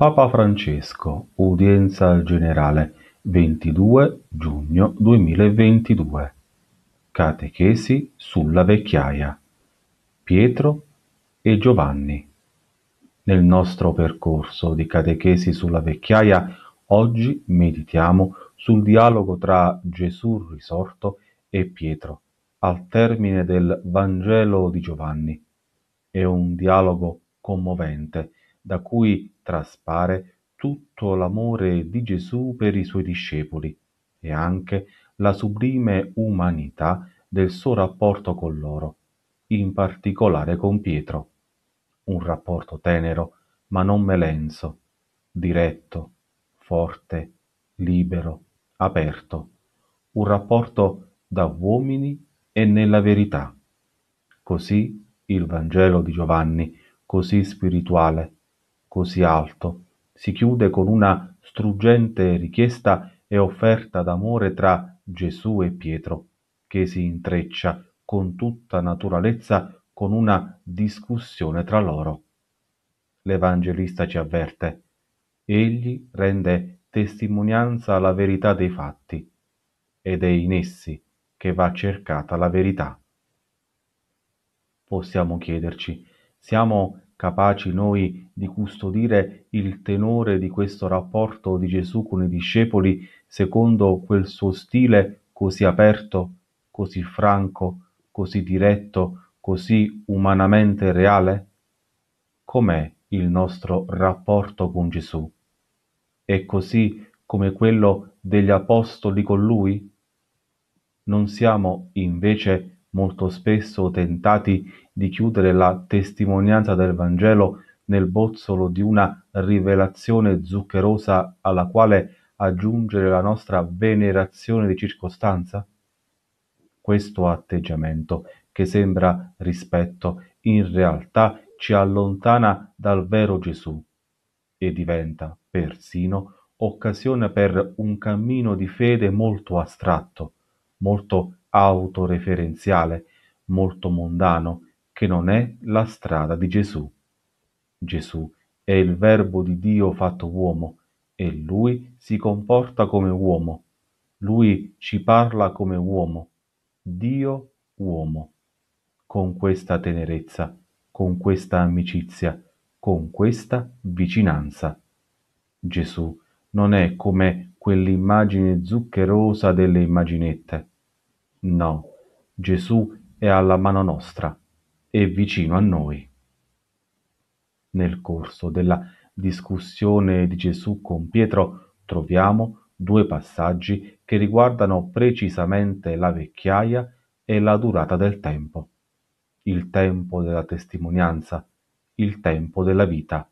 Papa Francesco, udienza generale, 22 giugno 2022. catechesi sulla vecchiaia, Pietro e Giovanni. Nel nostro percorso di catechesi sulla vecchiaia, oggi meditiamo sul dialogo tra Gesù risorto e Pietro, al termine del Vangelo di Giovanni. È un dialogo commovente, da cui traspare tutto l'amore di Gesù per i suoi discepoli e anche la sublime umanità del suo rapporto con loro, in particolare con Pietro. Un rapporto tenero, ma non melenso, diretto, forte, libero, aperto. Un rapporto da uomini e nella verità. Così il Vangelo di Giovanni, così spirituale, così alto, si chiude con una struggente richiesta e offerta d'amore tra Gesù e Pietro, che si intreccia con tutta naturalezza con una discussione tra loro. L'Evangelista ci avverte. Egli rende testimonianza alla verità dei fatti, ed è in essi che va cercata la verità. Possiamo chiederci, siamo capaci noi di custodire il tenore di questo rapporto di Gesù con i discepoli secondo quel suo stile così aperto, così franco, così diretto, così umanamente reale? Com'è il nostro rapporto con Gesù? È così come quello degli apostoli con lui? Non siamo invece molto spesso tentati di chiudere la testimonianza del Vangelo nel bozzolo di una rivelazione zuccherosa alla quale aggiungere la nostra venerazione di circostanza? Questo atteggiamento, che sembra rispetto, in realtà ci allontana dal vero Gesù e diventa persino occasione per un cammino di fede molto astratto, molto autoreferenziale, molto mondano, che non è la strada di Gesù. Gesù è il Verbo di Dio fatto uomo e lui si comporta come uomo, lui ci parla come uomo, Dio uomo, con questa tenerezza, con questa amicizia, con questa vicinanza. Gesù non è come quell'immagine zuccherosa delle immaginette, No, Gesù è alla mano nostra, è vicino a noi. Nel corso della discussione di Gesù con Pietro troviamo due passaggi che riguardano precisamente la vecchiaia e la durata del tempo, il tempo della testimonianza, il tempo della vita.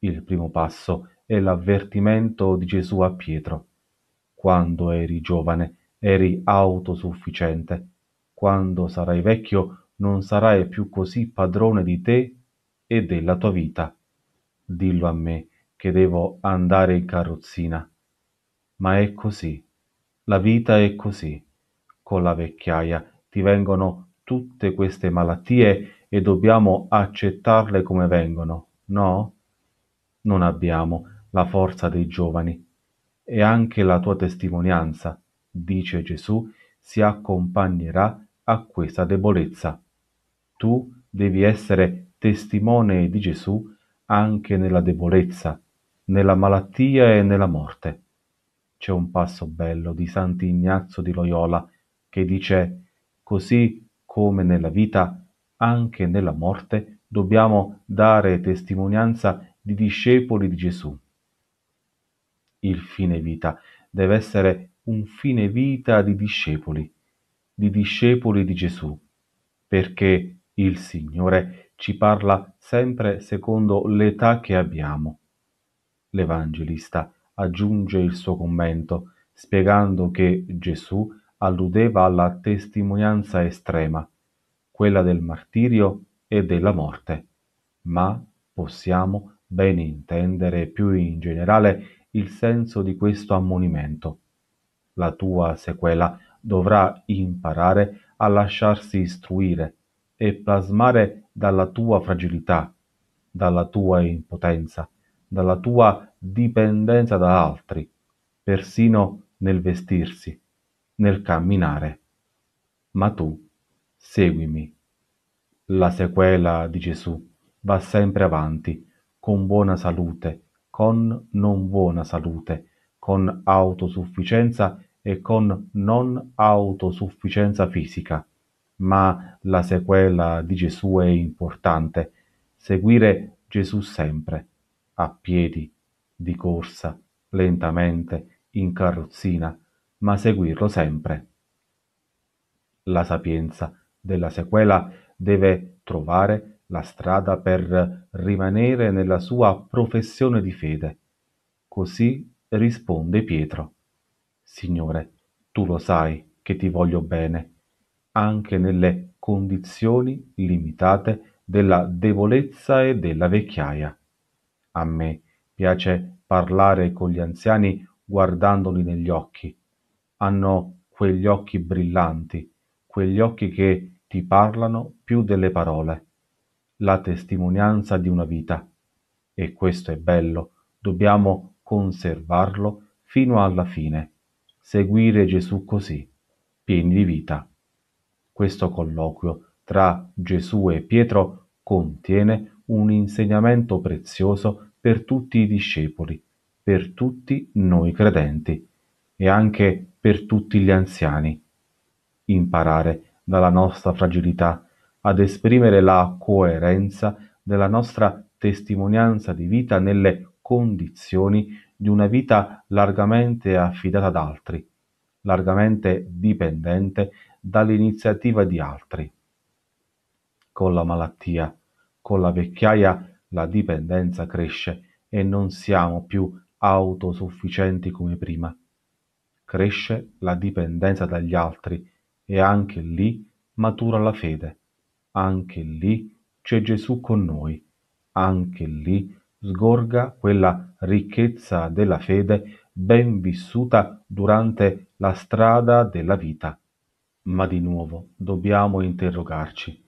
Il primo passo è l'avvertimento di Gesù a Pietro. Quando eri giovane, Eri autosufficiente. Quando sarai vecchio non sarai più così padrone di te e della tua vita. Dillo a me che devo andare in carrozzina. Ma è così. La vita è così. Con la vecchiaia ti vengono tutte queste malattie e dobbiamo accettarle come vengono, no? Non abbiamo la forza dei giovani e anche la tua testimonianza dice Gesù, si accompagnerà a questa debolezza. Tu devi essere testimone di Gesù anche nella debolezza, nella malattia e nella morte. C'è un passo bello di Sant'Ignazio di Loyola che dice così come nella vita, anche nella morte dobbiamo dare testimonianza di discepoli di Gesù. Il fine vita deve essere un fine vita di discepoli, di discepoli di Gesù, perché il Signore ci parla sempre secondo l'età che abbiamo. L'Evangelista aggiunge il suo commento spiegando che Gesù alludeva alla testimonianza estrema, quella del martirio e della morte, ma possiamo ben intendere più in generale il senso di questo ammonimento la tua sequela dovrà imparare a lasciarsi istruire e plasmare dalla tua fragilità, dalla tua impotenza, dalla tua dipendenza da altri, persino nel vestirsi, nel camminare. Ma tu, seguimi. La sequela di Gesù va sempre avanti, con buona salute, con non buona salute, con autosufficienza e con non autosufficienza fisica, ma la sequela di Gesù è importante, seguire Gesù sempre, a piedi, di corsa, lentamente, in carrozzina, ma seguirlo sempre. La sapienza della sequela deve trovare la strada per rimanere nella sua professione di fede, così Risponde Pietro: Signore, tu lo sai che ti voglio bene, anche nelle condizioni limitate della debolezza e della vecchiaia. A me piace parlare con gli anziani guardandoli negli occhi. Hanno quegli occhi brillanti, quegli occhi che ti parlano più delle parole. La testimonianza di una vita. E questo è bello, dobbiamo conservarlo fino alla fine, seguire Gesù così, pieni di vita. Questo colloquio tra Gesù e Pietro contiene un insegnamento prezioso per tutti i discepoli, per tutti noi credenti e anche per tutti gli anziani. Imparare dalla nostra fragilità ad esprimere la coerenza della nostra testimonianza di vita nelle condizioni di una vita largamente affidata ad altri, largamente dipendente dall'iniziativa di altri. Con la malattia, con la vecchiaia, la dipendenza cresce e non siamo più autosufficienti come prima. Cresce la dipendenza dagli altri e anche lì matura la fede. Anche lì c'è Gesù con noi. Anche lì sgorga quella ricchezza della fede ben vissuta durante la strada della vita. Ma di nuovo dobbiamo interrogarci.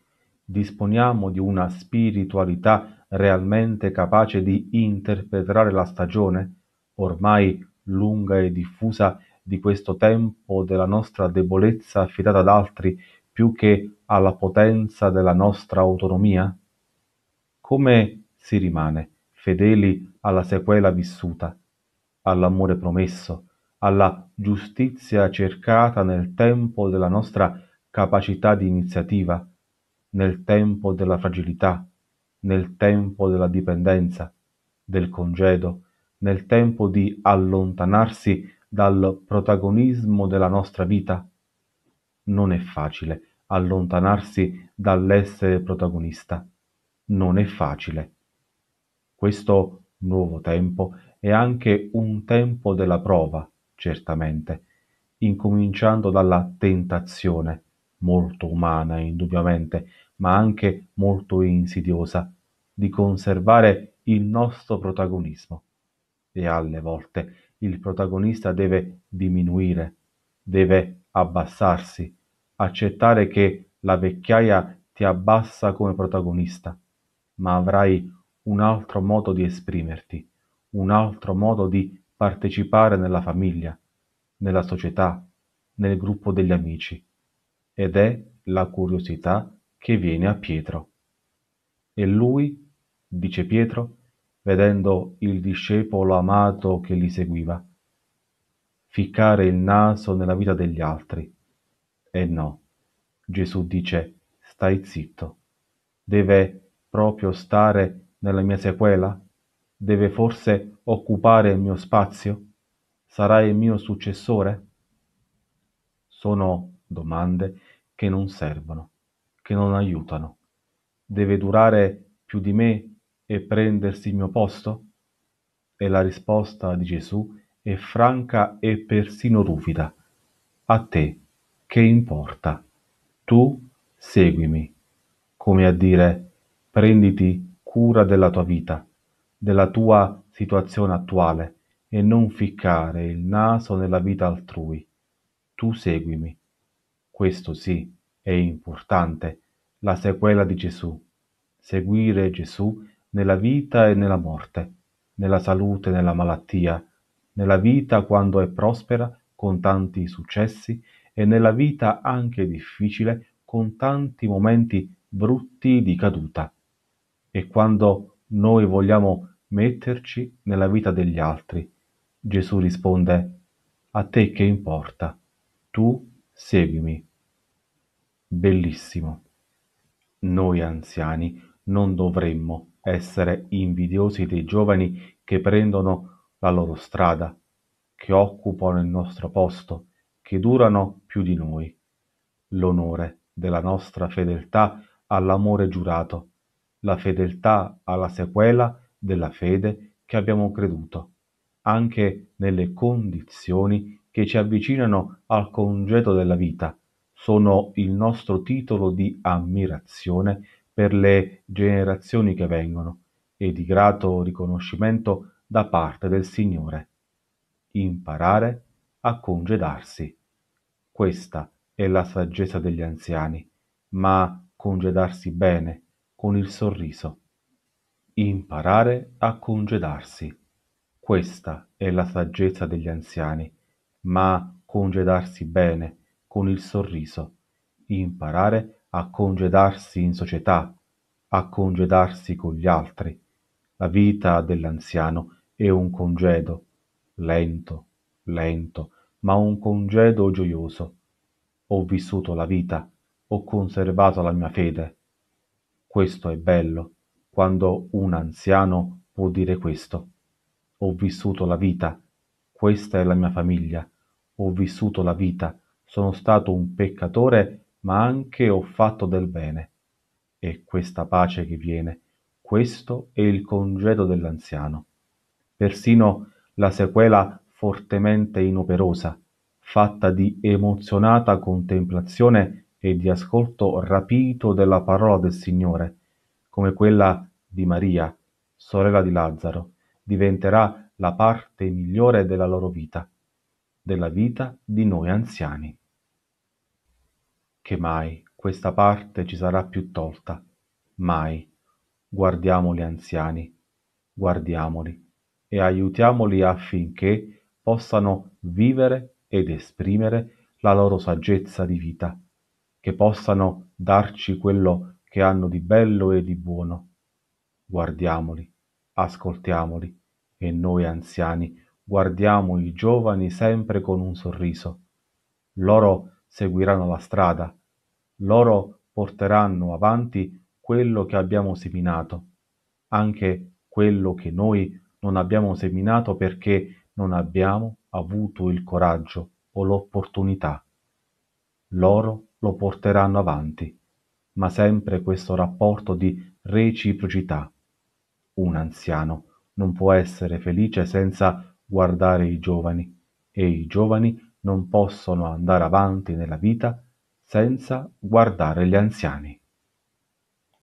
Disponiamo di una spiritualità realmente capace di interpretare la stagione, ormai lunga e diffusa, di questo tempo della nostra debolezza affidata ad altri più che alla potenza della nostra autonomia? Come si rimane? fedeli alla sequela vissuta, all'amore promesso, alla giustizia cercata nel tempo della nostra capacità di iniziativa, nel tempo della fragilità, nel tempo della dipendenza, del congedo, nel tempo di allontanarsi dal protagonismo della nostra vita. Non è facile allontanarsi dall'essere protagonista. Non è facile questo "nuovo tempo" è anche un tempo della prova, certamente, incominciando dalla tentazione, molto umana indubbiamente, ma anche molto insidiosa, di conservare il nostro protagonismo. E alle volte il protagonista deve diminuire, deve abbassarsi, accettare che la vecchiaia ti abbassa come protagonista, ma avrai un altro modo di esprimerti, un altro modo di partecipare nella famiglia, nella società, nel gruppo degli amici. Ed è la curiosità che viene a Pietro. E lui, dice Pietro, vedendo il discepolo amato che li seguiva, ficcare il naso nella vita degli altri. E no, Gesù dice, stai zitto, deve proprio stare nella mia sequela, deve forse occupare il mio spazio? Sarà il mio successore? Sono domande che non servono, che non aiutano. Deve durare più di me e prendersi il mio posto? E la risposta di Gesù è franca e persino ruvida. A te, che importa? Tu seguimi, come a dire, prenditi il cura della tua vita, della tua situazione attuale e non ficcare il naso nella vita altrui. Tu seguimi. Questo sì, è importante, la sequela di Gesù. Seguire Gesù nella vita e nella morte, nella salute e nella malattia, nella vita quando è prospera con tanti successi e nella vita anche difficile con tanti momenti brutti di caduta e quando noi vogliamo metterci nella vita degli altri. Gesù risponde, a te che importa, tu seguimi. Bellissimo. Noi anziani non dovremmo essere invidiosi dei giovani che prendono la loro strada, che occupano il nostro posto, che durano più di noi. L'onore della nostra fedeltà all'amore giurato la fedeltà alla sequela della fede che abbiamo creduto, anche nelle condizioni che ci avvicinano al congedo della vita, sono il nostro titolo di ammirazione per le generazioni che vengono e di grato riconoscimento da parte del Signore. Imparare a congedarsi. Questa è la saggezza degli anziani, ma congedarsi bene, con il sorriso. Imparare a congedarsi. Questa è la saggezza degli anziani, ma congedarsi bene, con il sorriso. Imparare a congedarsi in società, a congedarsi con gli altri. La vita dell'anziano è un congedo, lento, lento, ma un congedo gioioso. Ho vissuto la vita, ho conservato la mia fede, questo è bello, quando un anziano può dire questo: "Ho vissuto la vita, questa è la mia famiglia, ho vissuto la vita, sono stato un peccatore ma anche ho fatto del bene". E questa pace che viene, questo è il congedo dell'anziano. Persino la sequela fortemente inoperosa, fatta di emozionata contemplazione e di ascolto rapito della parola del Signore, come quella di Maria, sorella di Lazzaro, diventerà la parte migliore della loro vita, della vita di noi anziani. Che mai questa parte ci sarà più tolta, mai. Guardiamoli anziani, guardiamoli e aiutiamoli affinché possano vivere ed esprimere la loro saggezza di vita che possano darci quello che hanno di bello e di buono. Guardiamoli, ascoltiamoli, e noi anziani guardiamo i giovani sempre con un sorriso. Loro seguiranno la strada, loro porteranno avanti quello che abbiamo seminato, anche quello che noi non abbiamo seminato perché non abbiamo avuto il coraggio o l'opportunità. Loro lo porteranno avanti, ma sempre questo rapporto di reciprocità. Un anziano non può essere felice senza guardare i giovani e i giovani non possono andare avanti nella vita senza guardare gli anziani.